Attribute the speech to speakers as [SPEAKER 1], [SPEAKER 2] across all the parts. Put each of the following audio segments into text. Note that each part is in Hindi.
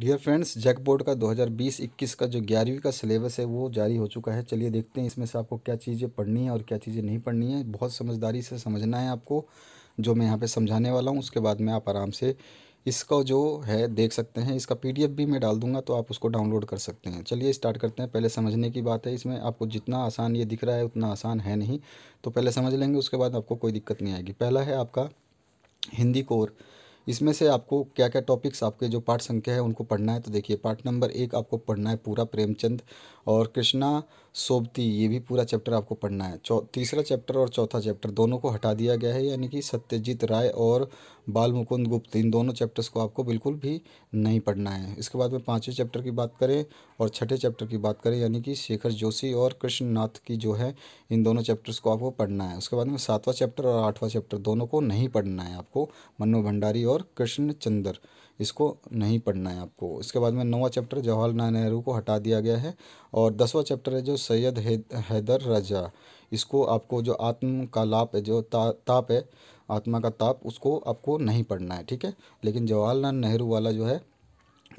[SPEAKER 1] डियर फ्रेंड्स जैक बोर्ड का 2020-21 का जो ग्यारहवीं का सिलेबस है वो जारी हो चुका है चलिए देखते हैं इसमें से आपको क्या चीज़ें पढ़नी है और क्या चीज़ें नहीं पढ़नी है बहुत समझदारी से समझना है आपको जो मैं यहाँ पे समझाने वाला हूँ उसके बाद में आप आराम से इसका जो है देख सकते हैं इसका पी भी मैं डाल दूँगा तो आप उसको डाउनलोड कर सकते हैं चलिए स्टार्ट करते हैं पहले समझने की बात है इसमें आपको जितना आसान ये दिख रहा है उतना आसान है नहीं तो पहले समझ लेंगे उसके बाद आपको कोई दिक्कत नहीं आएगी पहला है आपका हिंदी कोर इसमें से आपको क्या क्या टॉपिक्स आपके जो पाठ संख्या है उनको पढ़ना है तो देखिए पाठ नंबर एक आपको पढ़ना है पूरा प्रेमचंद और कृष्णा सोबती ये भी पूरा चैप्टर आपको पढ़ना है चौ तीसरा चैप्टर और चौथा चैप्टर दोनों को हटा दिया गया है यानी कि सत्यजीत राय और बाल मुकुंद गुप्त इन दोनों चैप्टर्स को आपको बिल्कुल भी नहीं पढ़ना है इसके बाद में पाँचवें चैप्टर की बात करें और छठे चैप्टर की बात करें यानी कि शेखर जोशी और कृष्णनाथ की जो है इन दोनों चैप्टर्स को आपको पढ़ना है उसके बाद में सातवां चैप्टर और आठवां चैप्टर दोनों को नहीं पढ़ना है आपको मनु भंडारी और कृष्ण चंद्र इसको नहीं पढ़ना है आपको इसके बाद में नौवा चैप्टर जवाहरलाल नेहरू को हटा दिया गया है और दसवा चैप्टर है जो सैयद हैदर रजा इसको आपको जो आत्म का लाप है जो ता, ताप है आत्मा का ताप उसको आपको नहीं पढ़ना है ठीक है लेकिन जवाहरलाल नेहरू वाला जो है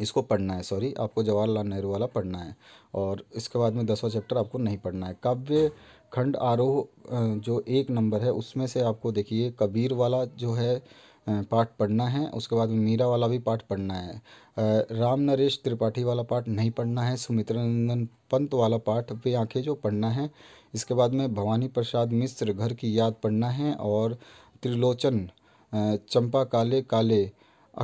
[SPEAKER 1] इसको पढ़ना है सॉरी आपको जवाहरलाल नेहरू वाला पढ़ना है और इसके बाद में दसवा चैप्टर आपको नहीं पढ़ना है काव्य खंड आरोह जो एक नंबर है उसमें से आपको देखिए कबीर वाला जो है पाठ पढ़ना है उसके बाद मीरा वाला भी पाठ पढ़ना है राम नरेश त्रिपाठी वाला पाठ नहीं पढ़ना है सुमित्रा नंदन पंत वाला पाठ वे आंखें जो पढ़ना है इसके बाद में भवानी प्रसाद मिश्र घर की याद पढ़ना है और त्रिलोचन चंपा काले काले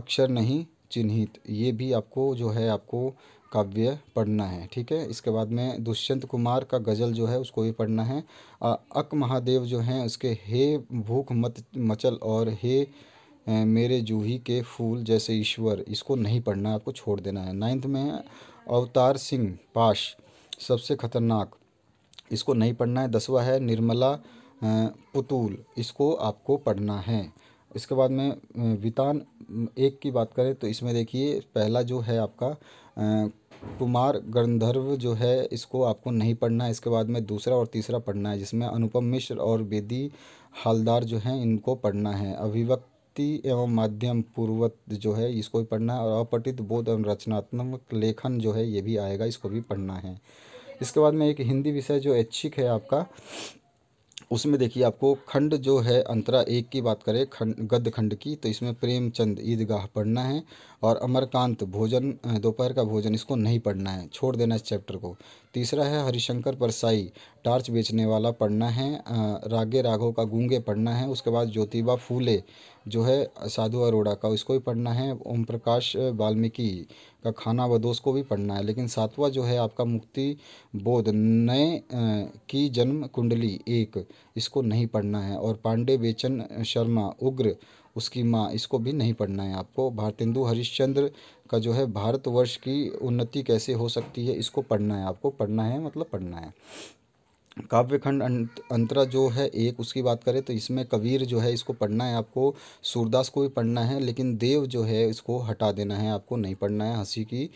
[SPEAKER 1] अक्षर नहीं चिन्हित ये भी आपको जो है आपको काव्य पढ़ना है ठीक है इसके बाद में दुष्यंत कुमार का गज़ल जो है उसको भी पढ़ना है अक महादेव जो हैं उसके हे भूख मत मचल और हे मेरे जूही के फूल जैसे ईश्वर इसको नहीं पढ़ना है आपको छोड़ देना है नाइन्थ में है अवतार सिंह पाश सबसे खतरनाक इसको नहीं पढ़ना है दसवा है निर्मला पुतूल इसको आपको पढ़ना है इसके बाद में वितान एक की बात करें तो इसमें देखिए पहला जो है आपका कुमार गंधर्व जो है इसको आपको नहीं पढ़ना है इसके बाद में दूसरा और तीसरा पढ़ना है जिसमें अनुपम मिश्र और बेदी हालदार जो हैं इनको पढ़ना है अभिवक्त व्यक्ति एवं माध्यम पूर्वत जो है इसको भी पढ़ना है और अपठित बोध एवं रचनात्मक लेखन जो है ये भी आएगा इसको भी पढ़ना है इसके बाद में एक हिंदी विषय जो ऐच्छिक है आपका उसमें देखिए आपको खंड जो है अंतरा एक की बात करें खंड गद्य खंड की तो इसमें प्रेमचंद ईदगाह पढ़ना है और अमरकांत भोजन दोपहर का भोजन इसको नहीं पढ़ना है छोड़ देना इस चैप्टर को तीसरा है हरिशंकर परसाई टार्च बेचने वाला पढ़ना है रागे राघो का गूंगे पढ़ना है उसके बाद ज्योतिबा फूले जो है साधु अरोड़ा का उसको भी पढ़ना है ओम प्रकाश वाल्मीकि का खाना बदोस को भी पढ़ना है लेकिन सातवां जो है आपका मुक्ति बोध नए की जन्म कुंडली एक इसको नहीं पढ़ना है और पांडे बेचन शर्मा उग्र उसकी माँ इसको भी नहीं पढ़ना है आपको भारतेंदु हरिश्चंद्र का जो है भारतवर्ष की उन्नति कैसे हो सकती है इसको पढ़ना है आपको पढ़ना है मतलब पढ़ना है काव्यखंड अंतरा जो है एक उसकी बात करें तो इसमें कबीर जो है इसको पढ़ना है आपको सूरदास को भी पढ़ना है लेकिन देव जो है इसको हटा देना है आपको नहीं पढ़ना है हंसी की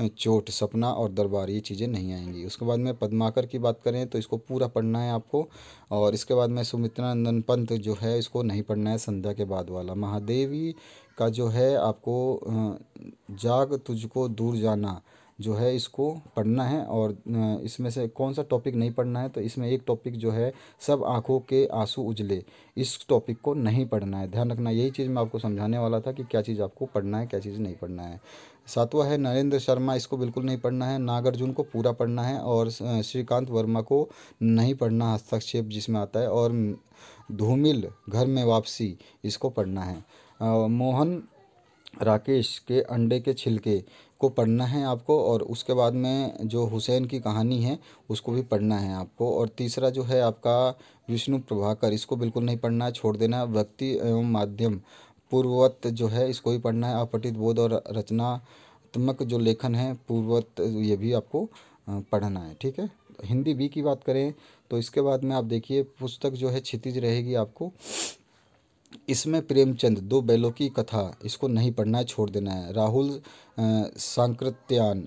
[SPEAKER 1] चोट सपना और दरबार ये चीज़ें नहीं आएंगी उसके बाद में पद्माकर की बात करें तो इसको पूरा पढ़ना है आपको और इसके बाद में सुमित्रा नंदन पंत जो है इसको नहीं पढ़ना है संध्या के बाद वाला महादेवी का जो है आपको जाग तुझको दूर जाना जो है इसको पढ़ना है और इसमें से कौन सा टॉपिक नहीं पढ़ना है तो इसमें एक टॉपिक जो है सब आँखों के आंसू उजले इस टॉपिक को नहीं पढ़ना है ध्यान रखना यही चीज़ मैं आपको समझाने वाला था कि क्या चीज़ आपको पढ़ना है क्या चीज़ नहीं पढ़ना है सातवा है नरेंद्र शर्मा इसको बिल्कुल नहीं पढ़ना है नागार्जुन को पूरा पढ़ना है और श्रीकांत वर्मा को नहीं पढ़ना हस्तक्षेप जिसमें आता है और धूमिल घर में वापसी इसको पढ़ना है आ, मोहन राकेश के अंडे के छिलके को पढ़ना है आपको और उसके बाद में जो हुसैन की कहानी है उसको भी पढ़ना है आपको और तीसरा जो है आपका विष्णु प्रभाकर इसको बिल्कुल नहीं पढ़ना है छोड़ देना व्यक्ति एवं माध्यम पूर्ववत जो है इसको भी पढ़ना है अपटित बोध और रचनात्मक जो लेखन है पूर्ववत ये भी आपको पढ़ना है ठीक है हिंदी बी की बात करें तो इसके बाद में आप देखिए पुस्तक जो है क्षितिज रहेगी आपको इसमें प्रेमचंद दो बैलों की कथा इसको नहीं पढ़ना है छोड़ देना है राहुल सांकृत्यान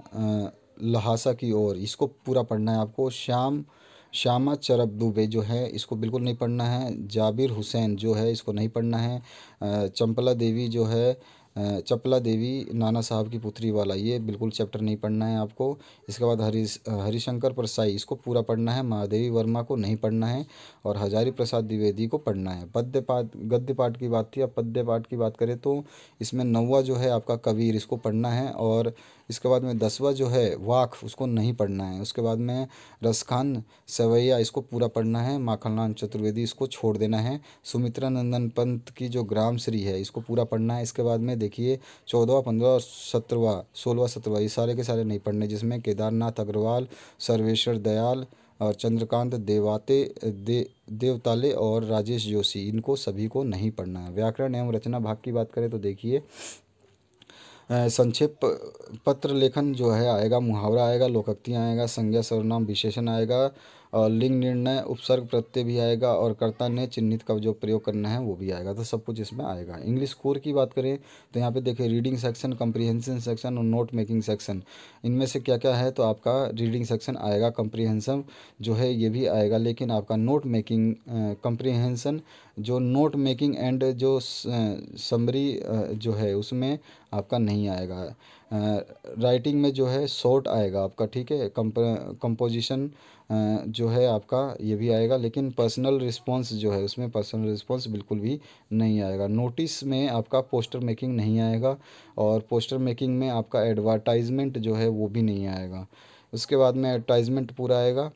[SPEAKER 1] लहासा की ओर इसको पूरा पढ़ना है आपको श्याम श्यामा चरब दुबे जो है इसको बिल्कुल नहीं पढ़ना है जाबिर हुसैन जो है इसको नहीं पढ़ना है चंपला देवी जो है चपला देवी नाना साहब की पुत्री वाला ये बिल्कुल चैप्टर नहीं पढ़ना है आपको इसके बाद हरी हरिशंकर परसाई इसको पूरा पढ़ना है महादेवी वर्मा को नहीं पढ़ना है और हजारी प्रसाद द्विवेदी को पढ़ना है पद्य पाठ गद्य पाठ की बात थी अब पद्य पाठ की बात करें तो इसमें नौवा जो है आपका कबीर इसको पढ़ना है और इसके बाद में दसवा जो है वाख उसको नहीं पढ़ना है उसके बाद में रसखान सवैया इसको पूरा पढ़ना है माखनलाल चतुर्वेदी इसको छोड़ देना है सुमित्रा नंदन पंत की जो ग्राम श्री है इसको पूरा पढ़ना है इसके बाद में देखिए चौदवा पंद्रह और सत्रहवा सोलवा सत्रवा ये सारे के सारे नहीं पढ़ने जिसमें केदारनाथ अग्रवाल सर्वेश्वर दयाल और चंद्रकांत देवाते दे देवताले और राजेश जोशी इनको सभी को नहीं पढ़ना है व्याकरण एवं रचना भाग की बात करें तो देखिए संक्षिप्त पत्र लेखन जो है आएगा मुहावरा आएगा लोकक्तियाँ आएगा संज्ञा सर्वनाम विशेषण आएगा और लिंग निर्णय उपसर्ग प्रत्यय भी आएगा और कर्ता ने चिन्हित का जो प्रयोग करना है वो भी आएगा तो सब कुछ इसमें आएगा इंग्लिश कोर की बात करें तो यहाँ पे देखिए रीडिंग सेक्शन कम्प्रीहेंसन सेक्शन और नोट मेकिंग सेक्शन इनमें से क्या क्या है तो आपका रीडिंग सेक्शन आएगा कम्प्रीहेंसन जो है ये भी आएगा लेकिन आपका नोट मेकिंग कम्प्रीहेंसन जो नोट मेकिंग एंड जो समरी जो है उसमें आपका नहीं आएगा राइटिंग में जो है शॉर्ट आएगा आपका ठीक है कंपोजिशन जो है आपका ये भी आएगा लेकिन पर्सनल रिस्पॉन्स जो है उसमें पर्सनल रिस्पॉन्स बिल्कुल भी नहीं आएगा नोटिस में आपका पोस्टर मेकिंग नहीं आएगा और पोस्टर मेकिंग में आपका एडवर्टाइजमेंट जो है वो भी नहीं आएगा उसके बाद में एडवर्टाइजमेंट पूरा आएगा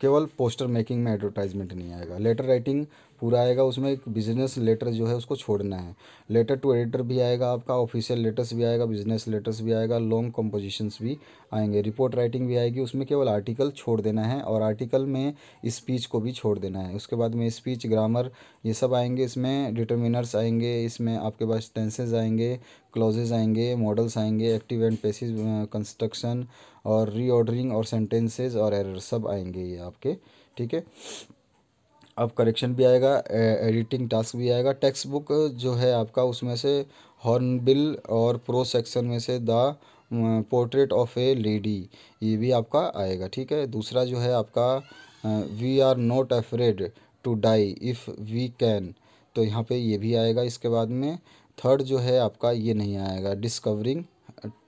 [SPEAKER 1] केवल पोस्टर मेकिंग में एडवर्टाइजमेंट नहीं आएगा लेटर राइटिंग पूरा आएगा उसमें एक बिजनेस लेटर जो है उसको छोड़ना है लेटर टू एडिटर भी आएगा आपका ऑफिशियल लेटर्स भी आएगा बिजनेस लेटर्स भी आएगा लॉन्ग कंपोजिशंस भी आएंगे रिपोर्ट राइटिंग भी आएगी उसमें केवल आर्टिकल छोड़ देना है और आर्टिकल में स्पीच को भी छोड़ देना है उसके बाद में स्पीच ग्रामर ये सब आएंगे इसमें डिटर्मिनर्स आएंगे इसमें आपके पास टेंसेज आएंगे क्लॉजेज आएंगे मॉडल्स आएंगे एक्टिव एंड पेसिज कंस्ट्रक्शन और रीऑर्डरिंग और सेंटेंसेज और एरर सब आएंगे ये आपके ठीक है अब करेक्शन भी आएगा एडिटिंग टास्क भी आएगा टेक्स्ट बुक जो है आपका उसमें से हॉर्नबिल और प्रो सेक्शन में से the portrait of a lady ये भी आपका आएगा ठीक है दूसरा जो है आपका we are not afraid to die if we can तो यहाँ पे ये भी आएगा इसके बाद में थर्ड जो है आपका ये नहीं आएगा डिस्कवरिंग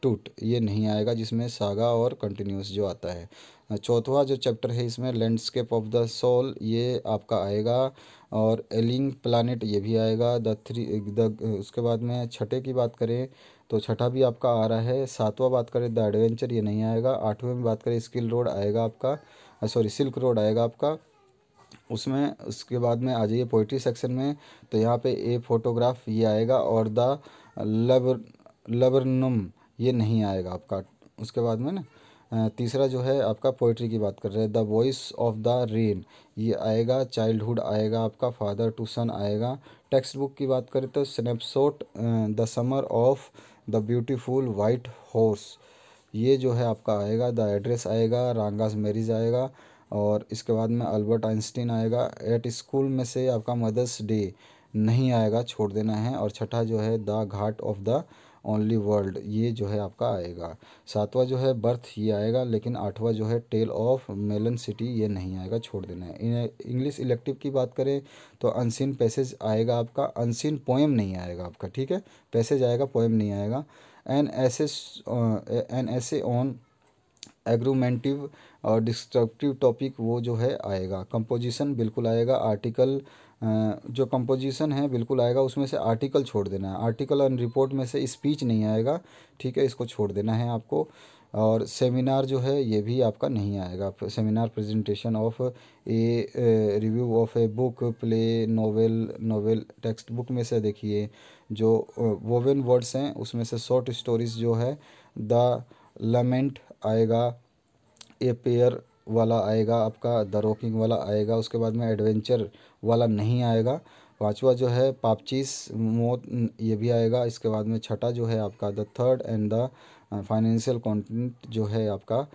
[SPEAKER 1] टूट ये नहीं आएगा जिसमें सागा और कंटिन्यूस जो आता है चौथवा जो चैप्टर है इसमें लैंडस्केप ऑफ द सोल ये आपका आएगा और एलिंग प्लानट ये भी आएगा द थ्री द उसके बाद में छठे की बात करें तो छठा भी आपका आ रहा है सातवां बात करें द एडवेंचर ये नहीं आएगा आठवें में बात करें स्किल रोड आएगा आपका सॉरी सिल्क रोड आएगा आपका उसमें उसके बाद में आ जाइए पोइट्री सेक्शन में तो यहाँ पे ए फोटोग्राफ ये आएगा और द लबर लबरनम ये नहीं आएगा आपका उसके बाद में ना तीसरा जो है आपका पोइट्री की बात कर रहे हैं the voice of the rain ये आएगा चाइल्डहुड आएगा आपका फादर टू सन आएगा टेक्स्ट बुक की बात करें तो snapshot the summer of the beautiful white horse ये जो है आपका आएगा द एड्रेस आएगा रंगाज मैरिज आएगा और इसके बाद में अल्बर्ट आइंस्टीन आएगा एट स्कूल में से आपका मदर्स डे नहीं आएगा छोड़ देना है और छठा जो है the ghat of the only world ये जो है आपका आएगा सातवां जो है बर्थ ये आएगा लेकिन आठवां जो है टेल ऑफ मेलन सिटी ये नहीं आएगा छोड़ देना है इंग्लिश इलेक्टिव की बात करें तो अनसिन पैसेज आएगा आपका अनसिन पोएम नहीं आएगा आपका ठीक है पैसेज आएगा पोएम नहीं आएगा an essay an essay on argumentative और डिस्क्रिप्टिव टॉपिक वो जो है आएगा कंपोजिशन बिल्कुल आएगा आर्टिकल जो कंपोजिशन है बिल्कुल आएगा उसमें से आर्टिकल छोड़ देना है आर्टिकल एंड रिपोर्ट में से स्पीच नहीं आएगा ठीक है इसको छोड़ देना है आपको और सेमिनार जो है ये भी आपका नहीं आएगा seminar presentation of a review of a book play novel novel text book में से देखिए जो वोवन वर्ड्स हैं उसमें से शॉर्ट स्टोरीज जो है द लमेंट आएगा ए पेयर वाला आएगा आपका द रॉकिंग वाला आएगा उसके बाद में एडवेंचर वाला नहीं आएगा पाँचवा जो है पापचीस मोत ये भी आएगा इसके बाद में छठा जो है आपका the third and the financial content जो है आपका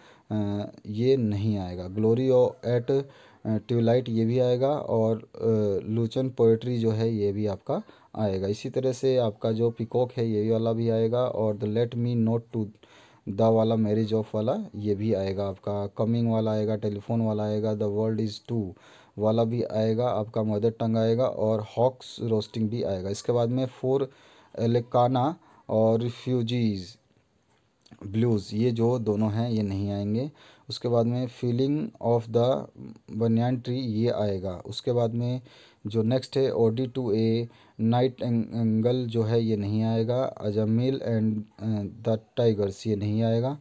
[SPEAKER 1] ये नहीं आएगा ग्लोरी ओ एट ट्यूबलाइट ये भी आएगा और लूचन पोएट्री जो है ये भी आपका आएगा इसी तरह से आपका जो पिकॉक है ये वाला भी आएगा और the let me not to the वाला मैरिज ऑफ वाला ये भी आएगा आपका कमिंग वाला आएगा टेलीफोन वाला आएगा द वर्ल्ड इज़ टू वाला भी आएगा आपका मदर टंग आएगा और हॉक्स रोस्टिंग भी आएगा इसके बाद में फोर एलेकाना और रिफ्यूजीज़ ब्लूज़ ये जो दोनों हैं ये नहीं आएंगे उसके बाद में feeling of the banyan tree ये आएगा उसके बाद में जो नेक्स्ट है ode to a nightingale जो है ये नहीं आएगा अजमील एंड द टाइगर्स ये नहीं आएगा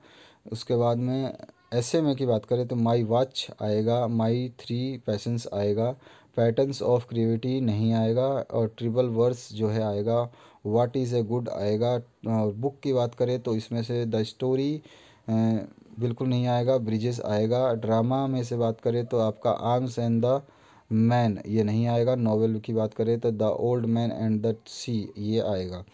[SPEAKER 1] उसके बाद में एस में की बात करें तो माई वॉच आएगा माई थ्री पैसेंस आएगा पैटर्न्स ऑफ क्रिएविटी नहीं आएगा और ट्रिबल वर्स जो है आएगा वाट इज़ ए गुड आएगा और बुक की बात करें तो इसमें से द स्टोरी uh, बिल्कुल नहीं आएगा ब्रिजेस आएगा ड्रामा में से बात करें तो आपका आर्म्स एंड द मैन ये नहीं आएगा नावल की बात करें तो the old man and the sea ये आएगा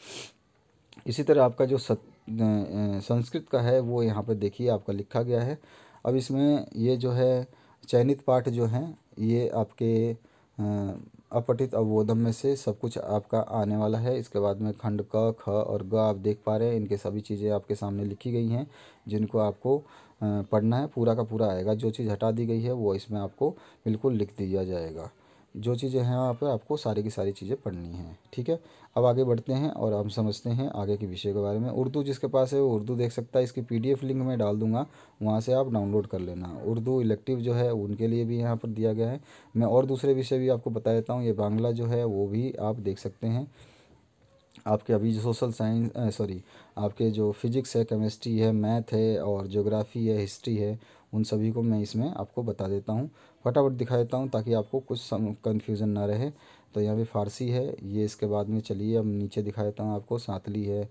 [SPEAKER 1] इसी तरह आपका जो सत, संस्कृत का है वो यहाँ पर देखिए आपका लिखा गया है अब इसमें ये जो है चयनित पाठ जो हैं ये आपके अपठित अवबोधम में से सब कुछ आपका आने वाला है इसके बाद में खंड क ख और ग आप देख पा रहे हैं इनके सभी चीज़ें आपके सामने लिखी गई हैं जिनको आपको पढ़ना है पूरा का पूरा आएगा जो चीज़ हटा दी गई है वो इसमें आपको बिल्कुल लिख दिया जाएगा जो चीज़ें हैं यहाँ पर आपको सारी की सारी चीज़ें पढ़नी हैं ठीक है अब आगे बढ़ते हैं और हम समझते हैं आगे के विषय के बारे में उर्दू जिसके पास है वो उर्दू देख सकता है इसकी पीडीएफ लिंक मैं डाल दूंगा वहाँ से आप डाउनलोड कर लेना उर्दू इलेक्टिव जो है उनके लिए भी यहाँ पर दिया गया है मैं और दूसरे विषय भी आपको बता देता हूँ ये बांग्ला जो है वो भी आप देख सकते हैं आपके अभी जो सोशल साइंस सॉरी आपके जो फिजिक्स है केमिस्ट्री है मैथ है और ज्योग्राफी है हिस्ट्री है उन सभी को मैं इसमें आपको बता देता हूँ फटाफट दिखा देता हूँ ताकि आपको कुछ कन्फ्यूज़न ना रहे तो यहाँ पे फारसी है ये इसके बाद में चलिए अब नीचे दिखा देता हूँ आपको सातली है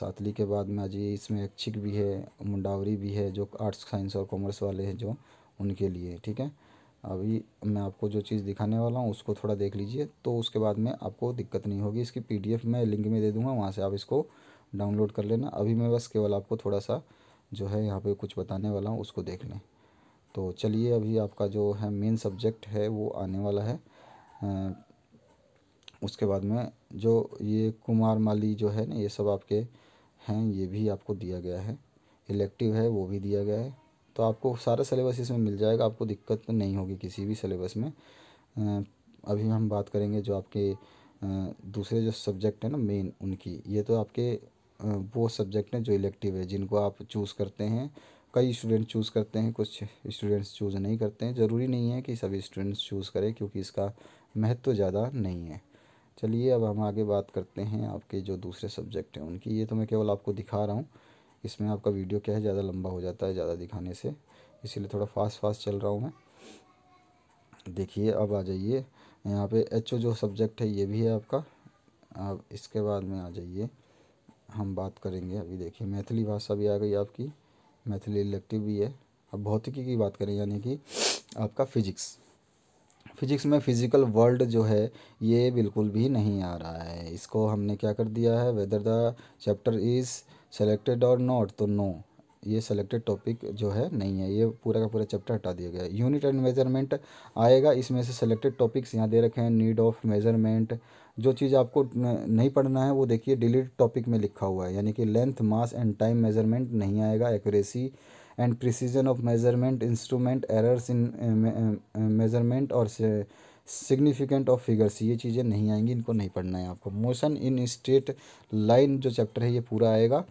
[SPEAKER 1] सातली के बाद में आज इसमें अक्षिक भी है मुंडावरी भी है जो आर्ट्स साइंस और कॉमर्स वाले हैं जो उनके लिए ठीक है अभी मैं आपको जो चीज़ दिखाने वाला हूँ उसको थोड़ा देख लीजिए तो उसके बाद में आपको दिक्कत नहीं होगी इसकी पीडीएफ मैं लिंक में दे दूँगा वहाँ से आप इसको डाउनलोड कर लेना अभी मैं बस केवल आपको थोड़ा सा जो है यहाँ पे कुछ बताने वाला हूँ उसको देख लें तो चलिए अभी आपका जो है मेन सब्जेक्ट है वो आने वाला है उसके बाद में जो ये कुमार माली जो है ना ये सब आपके हैं ये भी आपको दिया गया है इलेक्टिव है वो भी दिया गया है तो आपको सारा सिलेबस इसमें मिल जाएगा आपको दिक्कत नहीं होगी किसी भी सिलेबस में अभी हम बात करेंगे जो आपके दूसरे जो सब्जेक्ट है ना मेन उनकी ये तो आपके वो सब्जेक्ट हैं जो इलेक्टिव है जिनको आप चूज़ करते हैं कई स्टूडेंट चूज़ करते हैं कुछ स्टूडेंट्स चूज़ नहीं करते हैं ज़रूरी नहीं है कि सभी स्टूडेंट्स चूज़ करें क्योंकि इसका महत्व तो ज़्यादा नहीं है चलिए अब हम आगे बात करते हैं आपके जो दूसरे सब्जेक्ट हैं उनकी ये तो मैं केवल आपको दिखा रहा हूँ इसमें आपका वीडियो क्या है ज़्यादा लंबा हो जाता है ज़्यादा दिखाने से इसीलिए थोड़ा फास्ट फास्ट चल रहा हूँ मैं देखिए अब आ जाइए यहाँ पे एच जो सब्जेक्ट है ये भी है आपका अब इसके बाद में आ जाइए हम बात करेंगे अभी देखिए मैथिली भाषा भी आ गई आपकी मैथिली इलेक्टिव भी है अब भौतिकी की बात करें यानी कि आपका फिजिक्स फिजिक्स में फिजिकल वर्ल्ड जो है ये बिल्कुल भी नहीं आ रहा है इसको हमने क्या कर दिया है whether the chapter is selected और नॉट तो नो ये सेलेक्टेड टॉपिक जो है नहीं है ये पूरा का पूरा चैप्टर हटा दिया गया है यूनिट एंड मेजरमेंट आएगा इसमें से सेलेक्टेड टॉपिक्स यहाँ दे रखे हैं नीड ऑफ मेजरमेंट जो चीज़ आपको नहीं पढ़ना है वो देखिए डिलीट टॉपिक में लिखा हुआ है यानी कि length mass and time measurement नहीं आएगा accuracy and precision of measurement instrument errors in measurement और सिग्निफिकेंट ऑफ फिगर्स ये चीज़ें नहीं आएंगी इनको नहीं पढ़ना है आपको मोशन इन स्टेट लाइन जो चैप्टर है ये पूरा आएगा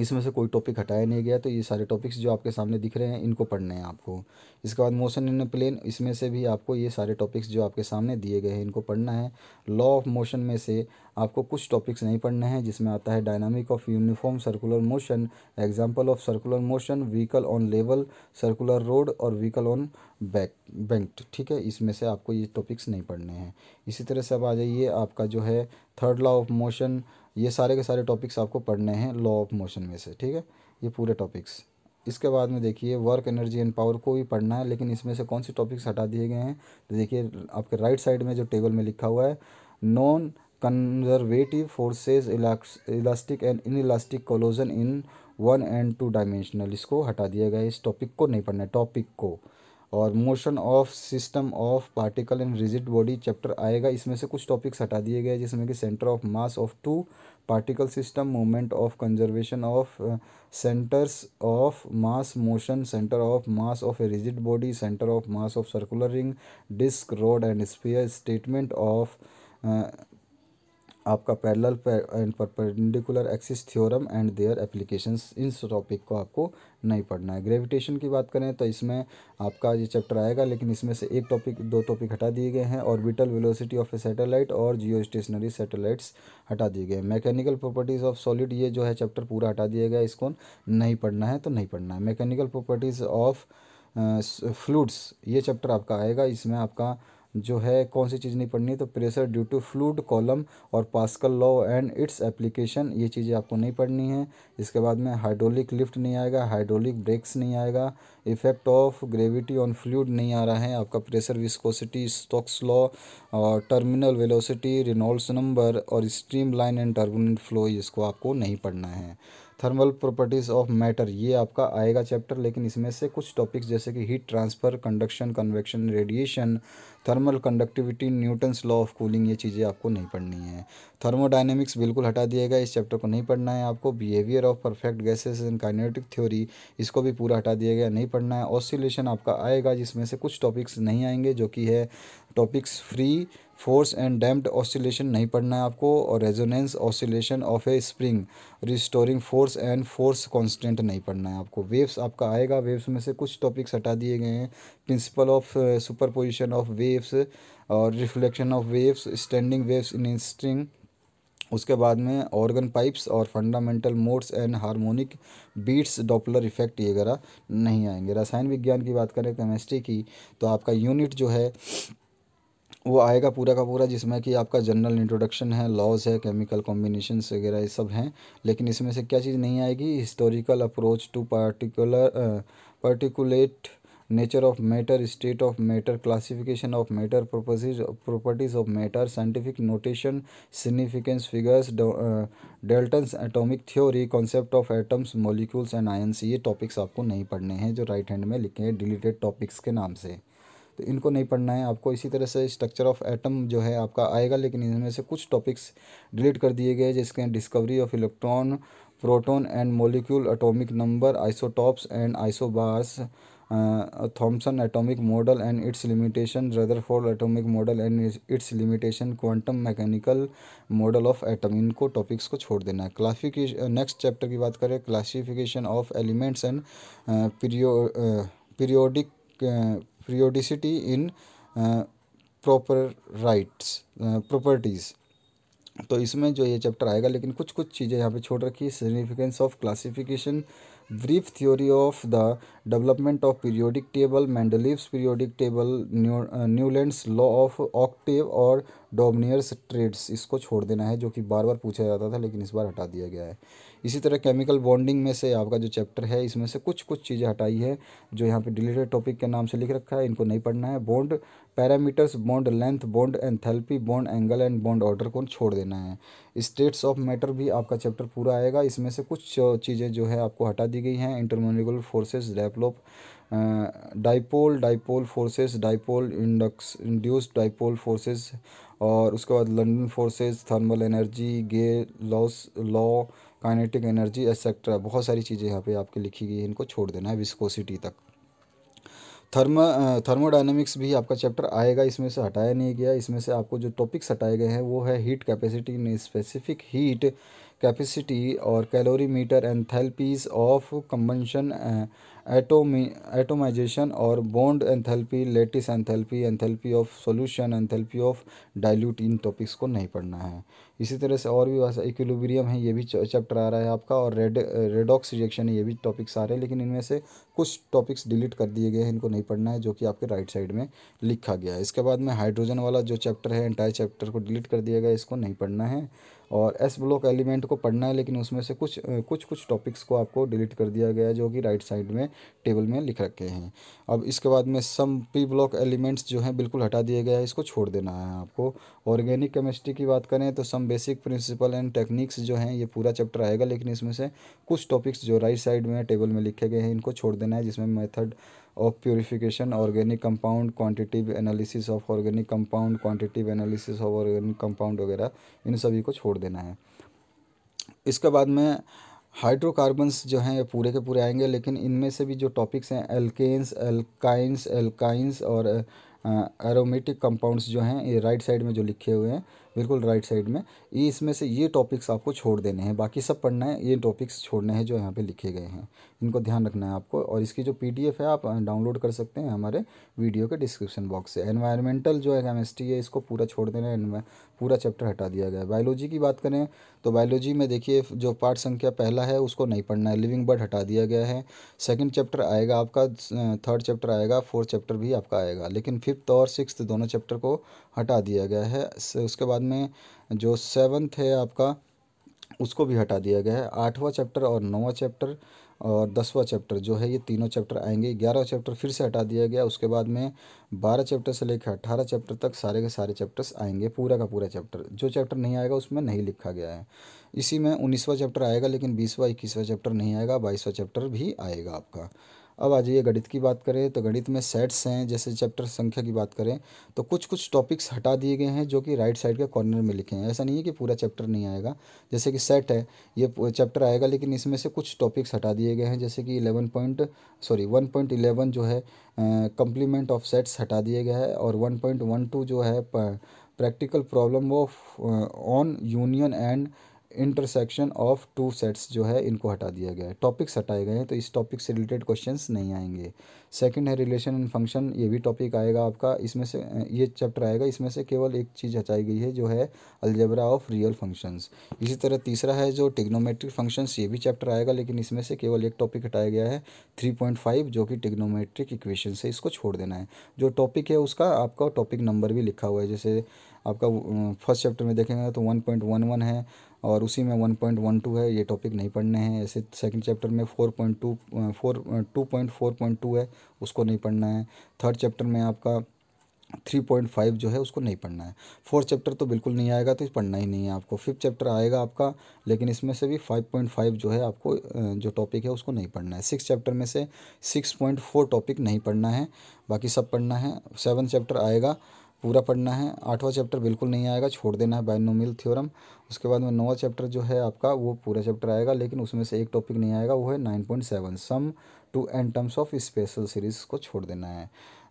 [SPEAKER 1] इसमें से कोई टॉपिक हटाया नहीं गया तो ये सारे टॉपिक्स जो आपके सामने दिख रहे हैं इनको पढ़ने हैं आपको इसके बाद मोशन इन प्लेन इसमें से भी आपको ये सारे टॉपिक्स जो आपके सामने दिए गए हैं इनको पढ़ना है लॉ ऑफ मोशन में से आपको कुछ टॉपिक्स नहीं पढ़ने हैं जिसमें आता है dynamic of uniform circular motion example of circular motion vehicle on level circular road और व्हीकल ऑन बैक बैंक्ड ठीक है इसमें से आपको ये टॉपिक्स नहीं पढ़ने हैं इसी तरह से अब आ जाइए आपका जो है थर्ड लॉ ऑफ मोशन ये सारे के सारे टॉपिक्स आपको पढ़ने हैं लॉ ऑफ मोशन में से ठीक है ये पूरे टॉपिक्स इसके बाद में देखिए वर्क एनर्जी एंड पावर को भी पढ़ना है लेकिन इसमें से कौन से टॉपिक्स हटा दिए गए हैं तो देखिए आपके राइट साइड में जो टेबल में लिखा हुआ है non conservative elastic and inelastic collision in one and two dimensional इसको हटा दिया गया इस टॉपिक को नहीं पढ़ना टॉपिक को और motion of system of particle and rigid body chapter आएगा इसमें से कुछ टॉपिक्स हटा दिए गए जिसमें कि centre of mass of two particle system moment of conservation of centres of mass motion centre of mass of a rigid body centre of mass of circular ring disc rod and sphere statement of आपका parallel and perpendicular axis theorem and their applications इन टॉपिक को आपको नहीं पढ़ना है ग्रेविटेशन की बात करें तो इसमें आपका ये चैप्टर आएगा लेकिन इसमें से एक टॉपिक दो टॉपिक हटा दिए गए हैं orbital velocity of a satellite और जियो स्टेशनरी सैटेलाइट्स हटा दिए गए मैकेनिकल प्रॉपर्टीज़ ऑफ सॉलिड ये जो है चैप्टर पूरा हटा दिया गया इसको नहीं पढ़ना है तो नहीं पढ़ना है मैकेनिकल प्रॉपर्टीज़ ऑफ फ्लूड्स ये चैप्टर आपका आएगा इसमें आपका जो है कौन सी चीज़ नहीं पढ़नी तो pressure due to fluid column और Pascal law and its application ये चीज़ें आपको नहीं पढ़नी है इसके बाद में हाइड्रोलिक लिफ्ट नहीं आएगा हाइड्रोलिक ब्रेक्स नहीं आएगा effect of gravity on fluid नहीं आ रहा है आपका प्रेशर विस्कोसिटी स्टोक्स लॉ और टर्मिनल वेलोसिटी रिनोल्स नंबर और streamline and turbulent flow इसको आपको नहीं पढ़ना है थर्मल प्रॉपर्टीज़ ऑफ मैटर ये आपका आएगा चैप्टर लेकिन इसमें से कुछ टॉपिक्स जैसे कि heat transfer conduction convection radiation thermal conductivity Newton's law of cooling ये चीज़ें आपको नहीं पढ़नी है थर्मोडाइनमिक्स बिल्कुल हटा दिया गया इस चैप्टर को नहीं पढ़ना है आपको behaviour of perfect gases and kinetic theory इसको भी पूरा हटा दिया गया नहीं पढ़ना है ऑसिलेशन आपका आएगा जिसमें से कुछ टॉपिक्स नहीं आएंगे जो कि है topics free force and damped oscillation नहीं पढ़ना है आपको और resonance oscillation of a spring restoring force and force constant नहीं पढ़ना है आपको वेव्स आपका आएगा वेव्स में से कुछ टॉपिक्स हटा दिए गए हैं principle of superposition of wave waves और reflection of waves standing waves in string उसके बाद में ऑर्गन पाइप्स और fundamental modes and harmonic beats Doppler effect ये वगैरह नहीं आएंगे रसायन विज्ञान की बात करें केमिस्ट्री की तो आपका यूनिट जो है वो आएगा पूरा का पूरा जिसमें कि आपका जनरल इंट्रोडक्शन है लॉज है केमिकल कॉम्बिनेशन वगैरह ये सब हैं लेकिन इसमें से क्या चीज़ नहीं आएगी historical approach to particular particulate uh, nature of matter state of matter classification of matter properties properties of matter scientific notation significance figures Dalton Dalton's atomic theory concept of atoms molecules and ions ये टॉपिक्स आपको नहीं पढ़ने हैं जो राइट हैंड में लिखे हैं डिलीटेड टॉपिक्स के नाम से तो इनको नहीं पढ़ना है आपको इसी तरह से स्ट्रक्चर ऑफ एटम जो है आपका आएगा लेकिन इनमें से कुछ टॉपिक्स डिलीट कर दिए गए जिसके discovery of electron proton and molecule atomic number isotopes and isobars thomson atomic model and its limitation rutherford atomic model and its limitation quantum mechanical model of atom इनको टॉपिक्स को छोड़ देना है क्लासिफिकेशन नेक्स्ट चैप्टर की बात करें classification of elements and periodic periodicity in proper rights properties तो इसमें जो ये चैप्टर आएगा लेकिन कुछ कुछ चीज़ें यहाँ पे छोड़ रखी है significance of classification brief theory of the development of periodic table, Mendeleev's periodic table, New, uh, Newland's law of octave or Dobereiner's triads इसको छोड़ देना है जो कि बार बार पूछा जाता था लेकिन इस बार हटा दिया गया है इसी तरह केमिकल बॉन्डिंग में से आपका जो चैप्टर है इसमें से कुछ कुछ चीज़ें हटाई है जो यहाँ पे डिलीटेड टॉपिक के नाम से लिख रखा है इनको नहीं पढ़ना है bond parameters bond length bond enthalpy bond angle and bond order को छोड़ देना है स्टेट्स ऑफ मैटर भी आपका चैप्टर पूरा आएगा इसमें से कुछ चीज़ें जो है आपको हटा दी गई हैं intermolecular forces develop dipole dipole forces dipole induced induced dipole forces और उसके बाद London forces thermal energy Gay Lussac's law kinetic energy etcetera बहुत सारी चीज़ें यहाँ पे आपके लिखी गई है इनको छोड़ देना है विस्कोसिटी तक थर्मा थर्मोडाइनमिक्स भी आपका चैप्टर आएगा इसमें से हटाया नहीं गया इसमें से आपको जो टॉपिक्स हटाए गए हैं वो है हीट कैपेसिटी ने स्पेसिफिक हीट कैपेसिटी और calorimeter and enthalpies of combustion एटोमी एटोमाइजेशन और bond enthalpy lattice enthalpy enthalpy of solution enthalpy of dilute इन टॉपिक्स को नहीं पढ़ना है इसी तरह से और भी भाषा इक्विलिब्रियम है ये भी चैप्टर आ रहा है आपका और रेड रेडॉक्स रिएक्शन है ये भी टॉपिक्स आ रहे हैं लेकिन इनमें से कुछ टॉपिक्स डिलीट कर दिए गए हैं इनको नहीं पढ़ना है जो कि आपके राइट साइड में लिखा गया है इसके बाद में हाइड्रोजन वाला जो चैप्टर है एंटायर चैप्टर को डिलीट कर दिया गया इसको नहीं पढ़ना है और एस ब्लॉक एलिमेंट को पढ़ना है लेकिन उसमें से कुछ कुछ कुछ टॉपिक्स को आपको डिलीट कर दिया गया है जो कि राइट साइड में टेबल में लिख रखे हैं अब इसके बाद में सम पी ब्लॉक एलिमेंट्स जो हैं बिल्कुल हटा दिए गए हैं इसको छोड़ देना है आपको ऑर्गेनिक केमिस्ट्री की बात करें तो some basic principle and techniques जो हैं ये पूरा चैप्टर आएगा लेकिन इसमें से कुछ टॉपिक्स जो राइट साइड में टेबल में लिखे गए हैं इनको छोड़ देना है जिसमें method of purification organic compound quantitative analysis of organic compound quantitative analysis of organic compound वगैरह इन सभी को छोड़ देना है इसके बाद में हाइड्रोकार्बन्स जो हैं ये पूरे के पूरे आएंगे लेकिन इनमें से भी जो टॉपिक्स हैं एल्केन्स एल्काइंस एल्काइंस और एरोमेटिक कंपाउंड्स जो हैं ये राइट साइड में जो लिखे हुए हैं बिल्कुल राइट साइड में ये इसमें से ये टॉपिक्स आपको छोड़ देने हैं बाकी सब पढ़ना है ये टॉपिक्स छोड़ने हैं जो यहाँ पे लिखे गए हैं इनको ध्यान रखना है आपको और इसकी जो पीडीएफ है आप डाउनलोड कर सकते हैं हमारे वीडियो के डिस्क्रिप्शन बॉक्स से एनवायरमेंटल जो है केमिस्ट्री है इसको पूरा छोड़ देना है पूरा चैप्टर हटा दिया गया है बायोलॉजी की बात करें तो बायोलॉजी में देखिए जो पार्ट संख्या पहला है उसको नहीं पढ़ना है लिविंग बर्ड हटा दिया गया है सेकेंड चैप्टर आएगा आपका थर्ड चैप्टर आएगा फोर्थ चैप्टर भी आपका आएगा लेकिन फिफ्थ और सिक्स दोनों चैप्टर को हटा दिया गया है उसके बाद बाद में जो सेवन्थ है आपका उसको भी हटा दिया गया है आठवां चैप्टर और नौवां चैप्टर और दसवां चैप्टर जो है ये तीनों चैप्टर आएंगे ग्यारह चैप्टर फिर से हटा दिया गया उसके बाद में बारह चैप्टर से लेकर अट्ठारह चैप्टर तक सारे के सारे चैप्टर्स आएंगे पूरा का पूरा चैप्टर जो चैप्टर नहीं आएगा उसमें नहीं लिखा गया है इसी में उन्नीसवा चैप्टर आएगा लेकिन बीसवा इक्कीसवा चैप्टर नहीं आएगा बाईसवा चैप्टर भी आएगा आपका अब आ जाइए गणित की बात करें तो गणित में सेट्स हैं जैसे चैप्टर संख्या की बात करें तो कुछ कुछ टॉपिक्स हटा दिए गए हैं जो कि राइट साइड के कॉर्नर में लिखे हैं ऐसा नहीं है कि पूरा चैप्टर नहीं आएगा जैसे कि सेट है ये चैप्टर आएगा लेकिन इसमें से कुछ टॉपिक्स हटा दिए गए हैं जैसे कि eleven point sorry one point eleven जो है कंप्लीमेंट ऑफ सेट्स हटा दिए गए हैं और वन पॉइंट वन टू जो है practical problem of on union and intersection of two sets जो है इनको हटा दिया गया है टॉपिक्स हटाए गए हैं तो इस टॉपिक से रिलेटेड क्वेश्चंस नहीं आएंगे सेकंड है रिलेशन एंड फंक्शन ये भी टॉपिक आएगा आपका इसमें से ये चैप्टर आएगा इसमें से केवल एक चीज़ हटाई गई है जो है अल्जबरा ऑफ रियल फंक्शंस इसी तरह तीसरा है जो टिग्नोमेट्रिक फंक्शंस ये भी चैप्टर आएगा लेकिन इसमें से केवल एक टॉपिक हटाया गया है थ्री पॉइंट फाइव जो कि टिग्नोमेट्रिक इक्वेशन से इसको छोड़ देना है जो टॉपिक है उसका आपका टॉपिक नंबर भी लिखा हुआ है जैसे आपका फर्स्ट चैप्टर में देखेंगे तो वन पॉइंट वन वन है और उसी में वन पॉइंट वन टू है ये टॉपिक नहीं पढ़ने हैं ऐसे सेकंड चैप्टर में four point two four two point four point two है उसको नहीं पढ़ना है थर्ड चैप्टर में आपका थ्री पॉइंट फाइव जो है उसको नहीं पढ़ना है फोर्थ चैप्टर तो बिल्कुल नहीं आएगा तो पढ़ना ही नहीं है आपको फिफ्थ चैप्टर आएगा आपका लेकिन इसमें से भी फाइव पॉइंट फाइव जो है आपको जो टॉपिक है उसको नहीं पढ़ना है सिक्स चैप्टर में से सिक्स पॉइंट फोर टॉपिक नहीं पढ़ना है बाकी सब पढ़ना है सेवन चैप्टर आएगा पूरा पढ़ना है आठवां चैप्टर बिल्कुल नहीं आएगा छोड़ देना है बाइनोमियल थ्योरम उसके बाद में नौवा चैप्टर जो है आपका वो पूरा चैप्टर आएगा लेकिन उसमें से एक टॉपिक नहीं आएगा वो है nine point seven sum to and terms of special series को छोड़ देना है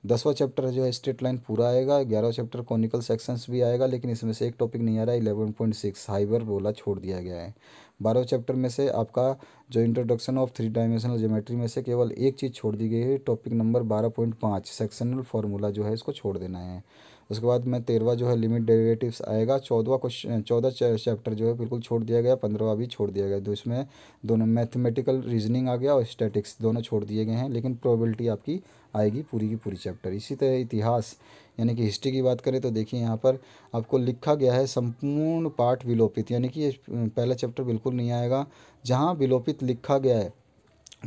[SPEAKER 1] दसवां चैप्टर जो है स्ट्रेट लाइन पूरा आएगा ग्यारहवा चैप्टर कॉनिकल सेक्शंस भी आएगा लेकिन इसमें से एक टॉपिक नहीं आ रहा है इलेवन पॉइंट सिक्स हाइबर बोला छोड़ दिया गया है बारहवा चैप्टर में से आपका जो introduction of three dimensional geometry में से केवल एक चीज़ छोड़ दी गई है टॉपिक नंबर बारह पॉइंट पाँच सेक्शनल फार्मूला जो है इसको छोड़ देना है उसके बाद में तेरवा जो है लिमिट डेरिवेटिव्स आएगा चौदवा क्वेश्चन चौदह चैप्टर जो है बिल्कुल छोड़ दिया गया पंद्रहवा भी छोड़ दिया गया तो इसमें दोनों मैथमेटिकल रीजनिंग आ गया और स्टैटिक्स दोनों छोड़ दिए गए हैं लेकिन प्रोबेबिलिटी आपकी आएगी पूरी की पूरी चैप्टर इसी तरह इतिहास यानी कि हिस्ट्री की बात करें तो देखिए यहाँ पर आपको लिखा गया है संपूर्ण पाठ विलोपित यानी कि पहला चैप्टर बिल्कुल नहीं आएगा जहाँ विलोपित लिखा गया है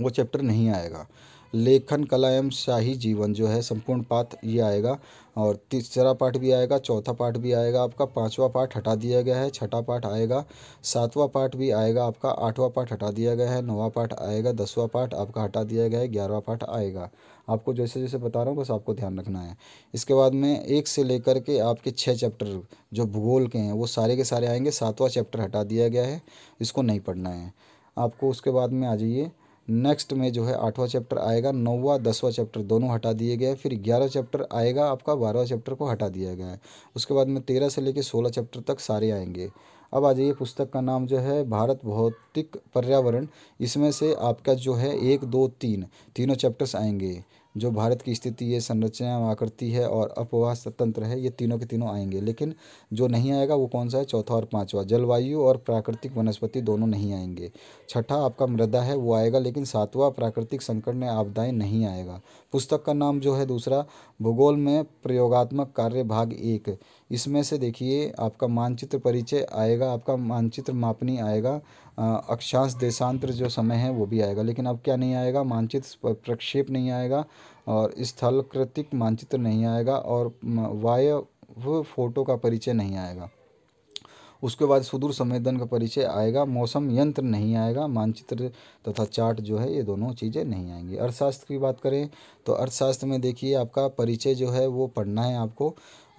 [SPEAKER 1] वो चैप्टर नहीं आएगा लेखन कला एवं शाही जीवन जो है संपूर्ण पाठ ये आएगा और तीसरा पाठ भी आएगा चौथा पाठ भी आएगा आपका पांचवा पाठ हटा दिया गया है छठा पाठ आएगा सातवां पाठ भी आएगा आपका आठवां पाठ हटा दिया गया है नौवां पाठ आएगा दसवां पाठ आपका हटा दिया गया है ग्यारहवा पाठ आएगा आपको जैसे जैसे बता रहा हूँ बस आपको ध्यान रखना है इसके बाद में एक से लेकर के आपके छः चैप्टर जो भूगोल के हैं वो सारे के सारे आएंगे सातवां चैप्टर हटा दिया गया है इसको नहीं पढ़ना है आपको उसके बाद में आ जाइए नेक्स्ट में जो है आठवां चैप्टर आएगा नौवा दसवां चैप्टर दोनों हटा दिए गए फिर ग्यारह चैप्टर आएगा आपका बारहवा चैप्टर को हटा दिया गया है उसके बाद में तेरह से लेकर सोलह चैप्टर तक सारे आएंगे अब आ जाइए पुस्तक का नाम जो है भारत भौतिक पर्यावरण इसमें से आपका जो है एक दो तीन तीनों चैप्टर्स आएंगे जो भारत की स्थिति ये संरचना आकृति है और अपवाह स्वतंत्र है ये तीनों के तीनों आएंगे लेकिन जो नहीं आएगा वो कौन सा है चौथा और पाँचवा जलवायु और प्राकृतिक वनस्पति दोनों नहीं आएंगे छठा आपका मृदा है वो आएगा लेकिन सातवां प्राकृतिक संकट में आपदाएं नहीं आएगा पुस्तक का नाम जो है दूसरा भूगोल में प्रयोगात्मक कार्य भाग एक इसमें से देखिए आपका मानचित्र परिचय आएगा आपका मानचित्र मापनी आएगा अक्षांश देशांतर जो समय है वो भी आएगा लेकिन अब क्या नहीं आएगा मानचित्र प्रक्षेप नहीं आएगा और स्थलकृतिक मानचित्र नहीं आएगा और वायव फोटो का परिचय नहीं आएगा उसके बाद सुदूर संवेदन का परिचय आएगा मौसम यंत्र नहीं आएगा मानचित्र तथा चार्ट जो है ये दोनों चीज़ें नहीं आएंगी अर्थशास्त्र की बात करें तो अर्थशास्त्र में देखिए आपका परिचय जो है वो पढ़ना है आपको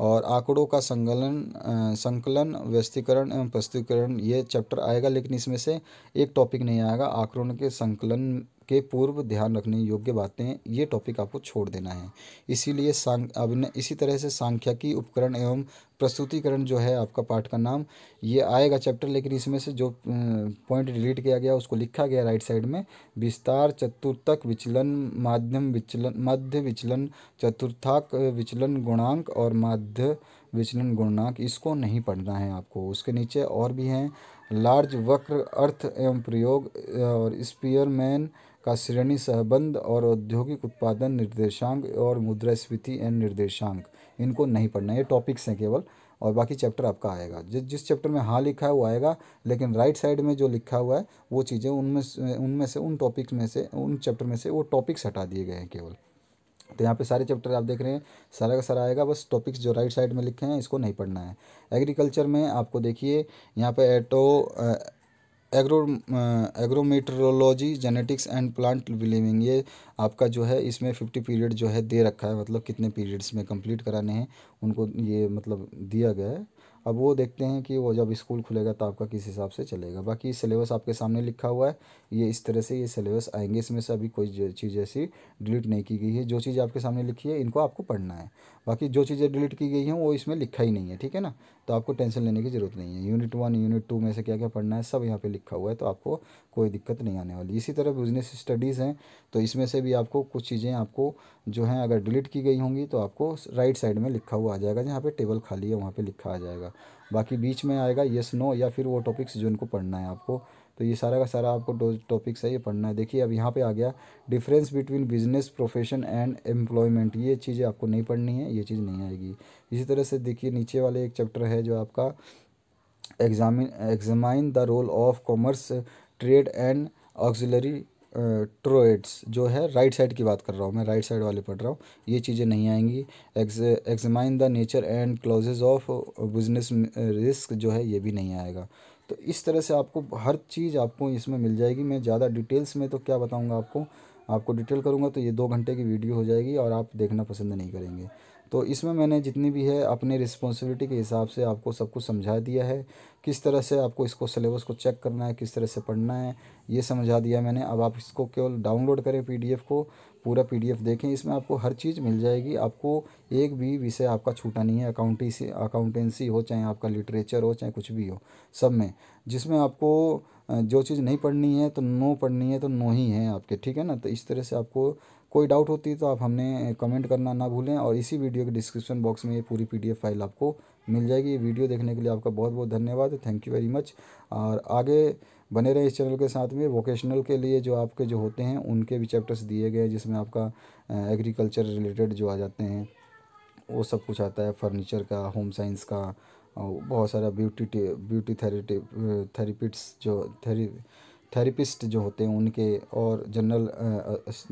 [SPEAKER 1] और आंकड़ों का संकलन संकलन व्यस्तीकरण एवं प्रस्तुतिकरण ये चैप्टर आएगा लेकिन इसमें से एक टॉपिक नहीं आएगा आंकड़ों के संकलन के पूर्व ध्यान रखने योग्य बातें ये टॉपिक आपको छोड़ देना है इसीलिए सांग अभिनय इसी तरह से सांख्यिकी उपकरण एवं प्रस्तुतिकरण जो है आपका पाठ का नाम ये आएगा चैप्टर लेकिन इसमें से जो पॉइंट डिलीट किया गया उसको लिखा गया राइट साइड में विस्तार चतुर्थक विचलन माध्यम विचलन मध्य विचलन चतुर्थक विचलन गुणांक और माध्य विचलन गुणांक इसको नहीं पढ़ना है आपको उसके नीचे और भी हैं लार्ज वक्र अर्थ एवं प्रयोग और स्पीयरमैन का श्रेणी सहबंध और औद्योगिक उत्पादन निर्देशांक और मुद्रास्फीति एंड निर्देशांक इनको नहीं पढ़ना ये टॉपिक्स हैं केवल और बाकी चैप्टर आपका आएगा जिस जिस चैप्टर में हाँ लिखा है वो आएगा लेकिन राइट साइड में जो लिखा हुआ है वो चीज़ें उनमें उनमें से उन टॉपिक्स में से उन चैप्टर में से वो टॉपिक्स हटा दिए गए हैं केवल तो यहाँ पे सारे चैप्टर आप देख रहे हैं सारा का सारा आएगा बस टॉपिक्स जो राइट साइड में लिखे हैं इसको नहीं पढ़ना है एग्रीकल्चर में आपको देखिए यहाँ पे एटो agro agrometeorology genetics and plant breeding ये आपका जो है इसमें फिफ्टी पीरियड जो है दे रखा है मतलब कितने पीरियड्स में कंप्लीट कराने हैं उनको ये मतलब दिया गया है अब वो देखते हैं कि वो जब स्कूल खुलेगा तो आपका किस हिसाब से चलेगा बाकी सिलेबस आपके सामने लिखा हुआ है ये इस तरह से ये सिलेबस आएंगे इसमें से अभी कोई चीज़ ऐसी डिलीट नहीं की गई है जो चीज़ आपके सामने लिखी है इनको आपको पढ़ना है बाकी जो चीज़ें डिलीट की गई हैं वो इसमें लिखा ही नहीं है ठीक है ना तो आपको टेंशन लेने की ज़रूरत नहीं है यूनिट वन यूनिट टू में से क्या क्या पढ़ना है सब यहाँ पर लिखा हुआ है तो आपको कोई दिक्कत नहीं आने वाली इसी तरह बिजनेस स्टडीज़ हैं तो इसमें से भी आपको कुछ चीज़ें आपको जो हैं अगर डिलीट की गई होंगी तो आपको राइट साइड में लिखा हुआ आ जाएगा जहाँ पे टेबल खाली है वहाँ पे लिखा आ जाएगा बाकी बीच में आएगा येस नो या फिर वो टॉपिक्स जो इनको पढ़ना है आपको तो ये सारा का सारा आपको टॉपिक्स है ये पढ़ना है देखिए अब यहाँ पे आ गया difference between business profession and employment ये चीज़ें आपको नहीं पढ़नी है ये चीज़ नहीं आएगी इसी तरह से देखिए नीचे वाले एक चैप्टर है जो आपका examine examine the role of commerce trade and auxiliary trades जो है राइट साइड की बात कर रहा हूँ मैं राइट साइड वाले पढ़ रहा हूँ ये चीज़ें नहीं आएंगी examine the nature and causes of business risk जो है ये भी नहीं आएगा तो इस तरह से आपको हर चीज़ आपको इसमें मिल जाएगी मैं ज़्यादा डिटेल्स में तो क्या बताऊँगा आपको आपको डिटेल करूँगा तो ये दो घंटे की वीडियो हो जाएगी और आप देखना पसंद नहीं करेंगे तो इसमें मैंने जितनी भी है अपने रिस्पॉन्सिबिलिटी के हिसाब से आपको सब कुछ समझा दिया है किस तरह से आपको इसको सिलेबस को चेक करना है किस तरह से पढ़ना है ये समझा दिया मैंने अब आप इसको केवल डाउनलोड करें पीडीएफ को पूरा पीडीएफ देखें इसमें आपको हर चीज़ मिल जाएगी आपको एक भी विषय आपका छूटा नहीं है अकाउंटेंसी अकाउंटेंसी हो चाहे आपका लिटरेचर हो चाहे कुछ भी हो सब में जिसमें आपको जो चीज़ नहीं पढ़नी है तो नो पढ़नी है तो नो ही है आपके ठीक है ना तो इस तरह से आपको कोई डाउट होती है तो आप हमने कमेंट करना ना भूलें और इसी वीडियो के डिस्क्रिप्शन बॉक्स में ये पूरी पी फाइल आपको मिल जाएगी ये वीडियो देखने के लिए आपका बहुत बहुत धन्यवाद थैंक यू वेरी मच और आगे बने रहे इस चैनल के साथ में वोकेशनल के लिए जो आपके जो होते हैं उनके भी चैप्टर्स दिए गए जिसमें आपका एग्रीकल्चर रिलेटेड जो आ जाते हैं वो सब कुछ आता है फर्नीचर का होम साइंस का बहुत सारा ब्यूटी ब्यूटी थेरेटी थेरेपिट्स जो थेरी थेरेपिस्ट जो होते हैं उनके और जनरल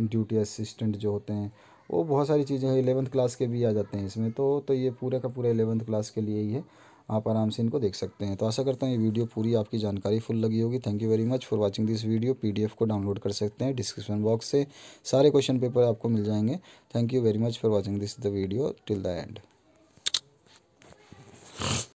[SPEAKER 1] ड्यूटी असिस्टेंट जो होते हैं वो बहुत सारी चीज़ें हैं एलेवंथ क्लास के भी आ जाते हैं इसमें तो तो ये पूरा का पूरा एलेवंथ क्लास के लिए ही है आप आराम से इनको देख सकते हैं तो आशा करता हूँ ये वीडियो पूरी आपकी जानकारी फुल लगी होगी thank you very much for watching this video PDF को डाउनलोड कर सकते हैं डिस्क्रिप्शन बॉक्स से सारे क्वेश्चन पेपर आपको मिल जाएंगे thank you very much for watching this the video till the and